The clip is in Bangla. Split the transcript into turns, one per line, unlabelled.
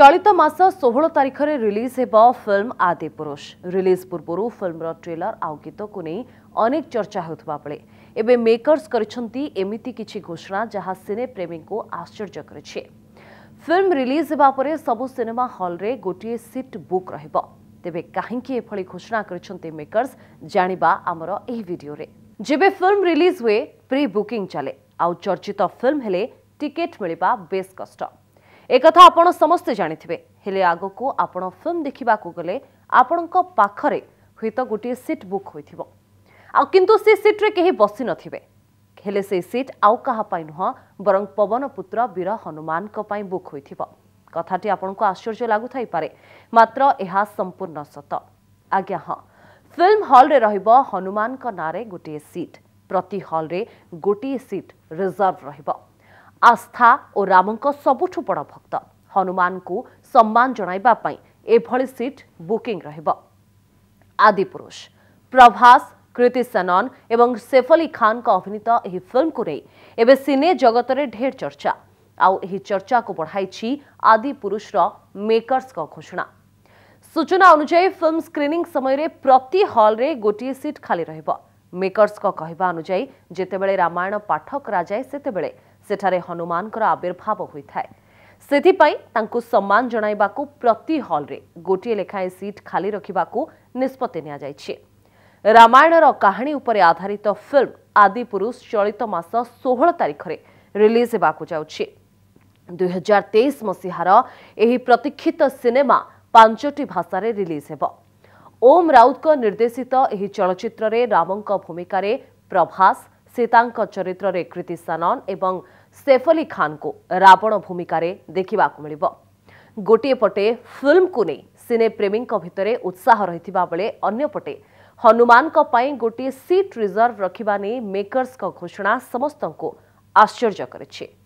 চলিত মাস ষোহল তারিখে রিলিজ হব ফিল্ম আদিপুরুষ রিলিজ পূর্বর ফিল্মর ট্রেলর আউ গীতক নিয়ে অনেক চর্চা হেউথিবা বেলে এবে মেকর্স করেছেন এমিতি কিছু ঘোষণা যা সিনেপ্রেমী আশ্চর্য করেছে ফিল্ম রিলিজ হওয়া পরে সবু সিনেমা হলরে গোটিয়ে সিট বুক রহব তেবে কাহিকি এভাবে ঘোষণা করেছেন মেকর্স জাঁয়া আমার এই ভিডিওরে যেবে ফিল্ম রিলিজ হুয়ে প্রি বুকিং চালে আউ চর্চিত ফিল্ম হলে টিকেট মিলবা বেশ কষ্ট ଏକଥା ଆପଣ ସମସ୍ତେ ଜାଣିଥିବେ ହେଲେ ଆଗକୁ ଆପଣ ଫିଲ୍ମ ଦେଖିବାକୁ ଗଲେ ଆପଣଙ୍କ ପାଖରେ ହୁଏତ ଗୋଟିଏ ସିଟ୍ ବୁକ୍ ହୋଇଥିବ ଆଉ କିନ୍ତୁ ସେ ସିଟ୍ରେ କେହି ବସିନଥିବେ ହେଲେ ସେ ସିଟ୍ ଆଉ କାହା ପାଇଁ ନୁହଁ ବରଂ ପବନ ପୁତ୍ର ବୀର ହନୁମାନଙ୍କ ପାଇଁ ବୁକ୍ ହୋଇଥିବ କଥାଟି ଆପଣଙ୍କୁ ଆଶ୍ଚର୍ଯ୍ୟ ଲାଗୁଥାଇପାରେ ମାତ୍ର ଏହା ସମ୍ପୂର୍ଣ୍ଣ ସତ ଆଜ୍ଞା ହଁ ଫିଲ୍ମ ହଲ୍ରେ ରହିବ ହନୁମାନଙ୍କ ନାଁରେ ଗୋଟିଏ ସିଟ୍ ପ୍ରତି ହଲ୍ରେ ଗୋଟିଏ ସିଟ୍ ରିଜର୍ଭ ରହିବ ଆସ୍ଥା ଓ ରାମଙ୍କ ସବୁଠୁ ବଡ଼ ଭକ୍ତ ହନୁମାନଙ୍କୁ ସମ୍ମାନ ଜଣାଇବା ପାଇଁ ଏଭଳି ସିଟ୍ ବୁକିଂ ରହିବ ଆଦିପୁରୁଷ ପ୍ରଭାସ କୃତି ସେନନ ଏବଂ ସେଫ୍ ଅଲି ଖାନଙ୍କ ଅଭିନୀତ ଏହି ଫିଲ୍ମକୁ ନେଇ ଏବେ ସିନେ ଜଗତରେ ଢେର ଚର୍ଚ୍ଚା ଆଉ ଏହି ଚର୍ଚ୍ଚାକୁ ବଢ଼ାଇଛି ଆଦିପୁରୁଷର ମେକର୍ସଙ୍କ ଘୋଷଣା ସୂଚନା ଅନୁଯାୟୀ ଫିଲ୍ମ ସ୍କ୍ରିନିଂ ସମୟରେ ପ୍ରତି ହଲ୍ରେ ଗୋଟିଏ ସିଟ୍ ଖାଲି ରହିବ ମେକର୍ସଙ୍କ କହିବା ଅନୁଯାୟୀ ଯେତେବେଳେ ରାମାୟଣ ପାଠ କରାଯାଏ ସେତେବେଳେ ସେଠାରେ ହନୁମାନଙ୍କର ଆବିର୍ଭାବ ହୋଇଥାଏ ସେଥିପାଇଁ ତାଙ୍କୁ ସମ୍ମାନ ଜଣାଇବାକୁ ପ୍ରତି ହଲ୍ରେ ଗୋଟିଏ ଲେଖାଏଁ ସିଟ୍ ଖାଲି ରଖିବାକୁ ନିଷ୍ପତ୍ତି ନିଆଯାଇଛି ରାମାୟଣର କାହାଣୀ ଉପରେ ଆଧାରିତ ଫିଲ୍ମ ଆଦି ପୁରୁଷ ଚଳିତ ମାସ ଷୋହଳ ତାରିଖରେ ରିଲିଜ୍ ହେବାକୁ ଯାଉଛି ଦୁଇହଜାର ତେଇଶ ମସିହାର ଏହି ପ୍ରତୀକ୍ଷିତ ସିନେମା ପାଞ୍ଚଟି ଭାଷାରେ ରିଲିଜ୍ ହେବ ଓମ୍ ରାଉତଙ୍କ ନିର୍ଦ୍ଦେଶିତ ଏହି ଚଳଚ୍ଚିତ୍ରରେ ରାମଙ୍କ ଭୂମିକାରେ ପ୍ରଭାସ सीता चरित्र कृति सानो सेफली को रावण भूमिक देखा गोटपटे फिल्मको नै सिने प्रेमी भित्र उत्साह रहिले हनुमान हनुमानको पनि गोट सिट रिजर्भ र मेकर्सको घोषणा समस्त आश्चर्य गरि